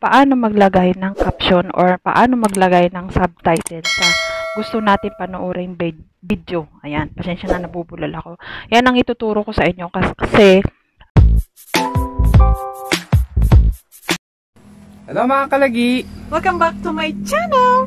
paano maglagay ng caption or paano maglagay ng subtitle sa gusto natin panoorin video. Ayan, pasensya na nabubulol ako. Yan ang ituturo ko sa inyo kasi Hello mga kalagi! Welcome back to my channel!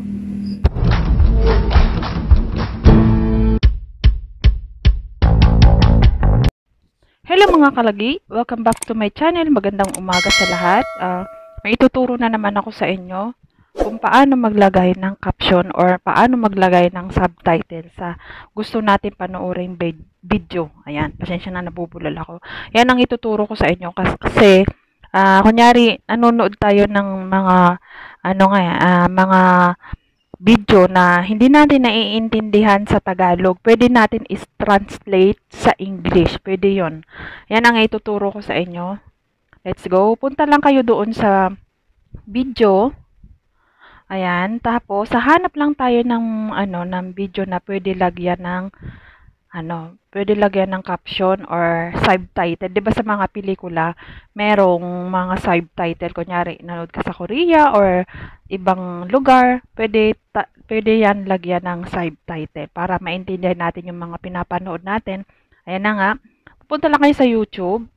Hello mga kalagi! Welcome back to my channel. Magandang umaga sa lahat. Uh, may ituturo na naman ako sa inyo kung paano maglagay ng caption or paano maglagay ng subtitle sa gusto natin panoorin video. Ayan, pasensya na nabubulol ako. Yan ang ituturo ko sa inyo kasi uh, kunyari nanonood tayo ng mga ano nga uh, mga video na hindi natin naiintindihan sa Tagalog, pwede natin is-translate sa English. Pwede yon Yan ang ituturo ko sa inyo Let's go. Punta lang kayo doon sa video. Ayan. Tapos, hanap lang tayo ng, ano, ng video na pwede lagyan ng, ano, pwede lagyan ng caption or subtitle. ba diba sa mga pelikula, merong mga subtitle. Kunyari, nanood ka sa Korea or ibang lugar, pwede, ta- pwede yan lagyan ng subtitle para maintindihan natin yung mga pinapanood natin. Ayan na nga. Pupunta lang kayo sa YouTube.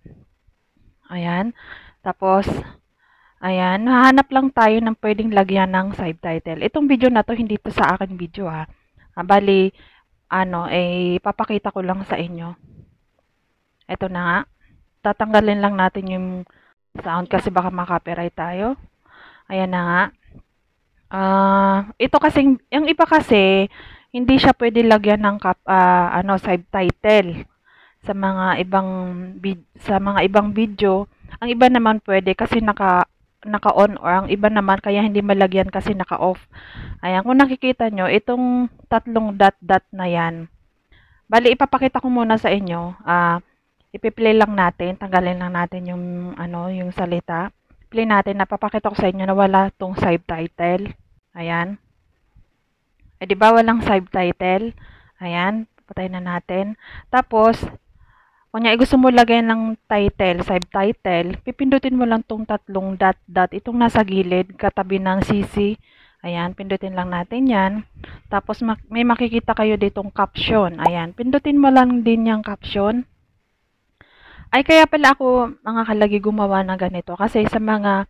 Ayan. Tapos, ayan, hahanap lang tayo ng pwedeng lagyan ng subtitle. Itong video na to, hindi to sa akin video ha. Ah, ah bali, ano, eh, papakita ko lang sa inyo. Ito na nga. Tatanggalin lang natin yung sound kasi baka makapiright tayo. Ayan na nga. Uh, ito kasi, yung iba kasi, hindi siya pwede lagyan ng kap, uh, ano, subtitle sa mga ibang sa mga ibang video. Ang iba naman pwede kasi naka naka-on or ang iba naman kaya hindi malagyan kasi naka-off. Ayan, kung nakikita nyo, itong tatlong dot-dot na yan. Bali, ipapakita ko muna sa inyo. Uh, ipi-play lang natin, tanggalin lang natin yung, ano, yung salita. Play natin, napapakita ko sa inyo na wala tong subtitle. Ayan. E, di ba walang subtitle? Ayan, patay na natin. Tapos, Kunya, gusto mo lagay ng title, subtitle, pipindutin mo lang tong tatlong dot dot, itong nasa gilid, katabi ng CC. Ayan, pindutin lang natin yan. Tapos may makikita kayo ditong caption. Ayan, pindutin mo lang din yung caption. Ay, kaya pala ako, mga kalagi, gumawa ng ganito. Kasi sa mga,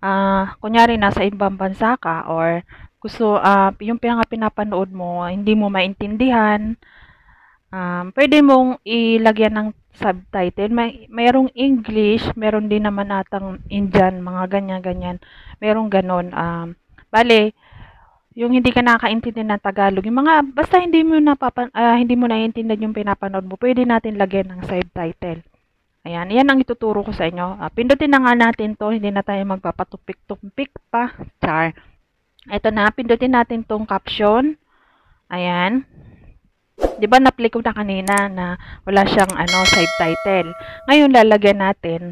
uh, kunyari, nasa ibang bansa ka or gusto, uh, yung pinaka pinapanood mo, hindi mo maintindihan, um, pwede mong ilagyan ng subtitle. May, merong English, meron din naman atang Indian, mga ganyan-ganyan. Merong ganon. Um, bale, yung hindi ka nakaintindi ng Tagalog, yung mga, basta hindi mo, napapan, uh, hindi mo naiintindihan yung pinapanood mo, pwede natin lagyan ng subtitle. Ayan, yan ang ituturo ko sa inyo. Uh, pindutin na nga natin to, hindi na tayo magpapatupik-tupik pa. Char. Ito na, pindutin natin tong caption. Ayan. 'di ba na-play ko na kanina na wala siyang ano side title. Ngayon lalagyan natin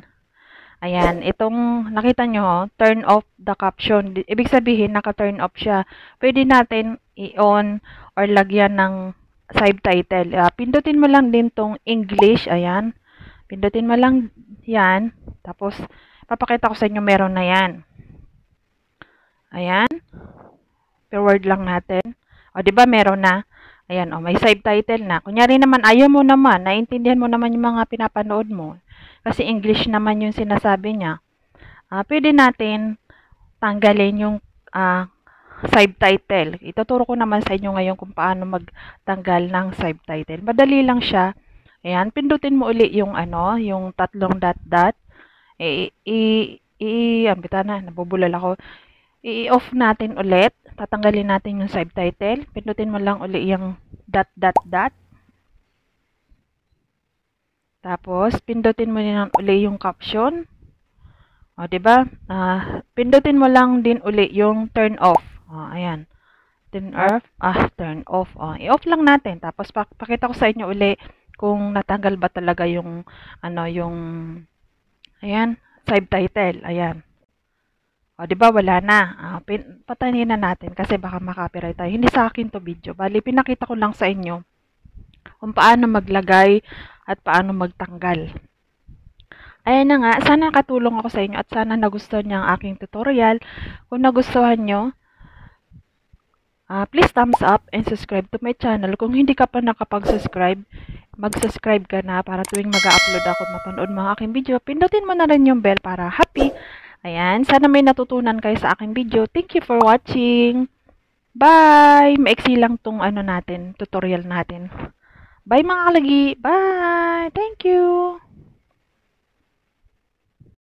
Ayan, itong nakita nyo, oh, turn off the caption. Ibig sabihin, naka-turn off siya. Pwede natin i-on or lagyan ng subtitle. Uh, ah, pindutin mo lang din tong English. Ayan. Pindutin mo lang yan. Tapos, papakita ko sa inyo meron na yan. Ayan. Per word lang natin. O, ba diba, meron na. Ayan, oh, may subtitle na. Kunyari naman, ayaw mo naman, naintindihan mo naman yung mga pinapanood mo. Kasi English naman yung sinasabi niya. Uh, pwede natin tanggalin yung uh, ah, subtitle. Ituturo ko naman sa inyo ngayon kung paano magtanggal ng subtitle. Madali lang siya. Ayan, pindutin mo uli yung ano, yung tatlong dot dot. I, i, i, ang ako. I-off natin ulit tatanggalin natin yung subtitle. Pindutin mo lang uli yung dot dot dot. Tapos, pindutin mo din uli yung caption. O, di ba? Uh, ah, pindutin mo lang din uli yung turn off. O, ayan. Turn off. Ah, turn off. i-off lang natin. Tapos, pak pakita ko sa inyo uli kung natanggal ba talaga yung, ano, yung, ayan, subtitle. Ayan. O, ah, di ba wala na? Uh, pin, patayin na natin kasi baka makapiright tayo. Hindi sa akin to video. Bali, pinakita ko lang sa inyo kung paano maglagay at paano magtanggal. Ayan na nga, sana nakatulong ako sa inyo at sana nagustuhan niyo ang aking tutorial. Kung nagustuhan niyo, uh, please thumbs up and subscribe to my channel. Kung hindi ka pa nakapag-subscribe, mag-subscribe ka na para tuwing mag-upload ako mapanood mga aking video, pindutin mo na rin yung bell para happy Ayan, sana may natutunan kayo sa aking video. Thank you for watching. Bye! Maiksi lang tong ano natin, tutorial natin. Bye mga kalagi! Bye! Thank you!